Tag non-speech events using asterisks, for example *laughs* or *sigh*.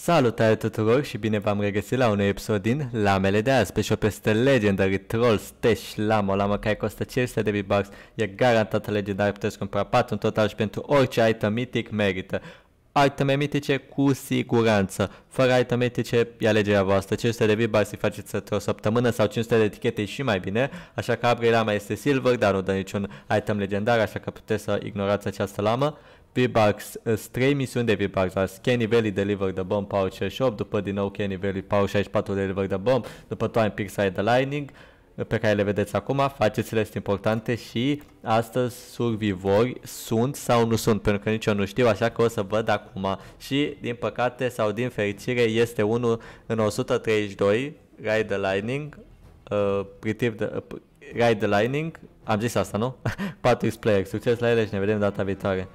Salutare tuturor și bine v-am regăsit la un episod din Lamele de azi pe și-o peste Legendary Trolls, Stash Lama, Lamo care costă 500 de V-Bucks, e garantată legendar, puteți cumpăra 4 în total și pentru orice item mitic merită iteme mitice cu siguranță. Fără iteme mitice e alegerea voastră. 500 de v să îi faceți într-o săptămână sau 500 de etichete și mai bine. Așa că Abrila lama este silver, dar nu dă niciun item legendar, așa că puteți să ignorați această lamă. V-Bucks, uh, 3 misiuni de V-Bucks, la Kenny Valley Deliver the Bomb, Power 68, după din nou Kenny Valley Power 64 Deliver the Bomb, după Twine Peaks Ride the Lightning, pe care le vedeți acum, faceți-le sunt importante și astăzi survivori sunt sau nu sunt, pentru că nici eu nu știu, așa că o să văd acum. Și din păcate sau din fericire este unul în 132, Ride the Lightning, uh, the, uh, Ride the Lightning, am zis asta, nu? 4 *laughs* player, succes la ele și ne vedem data viitoare.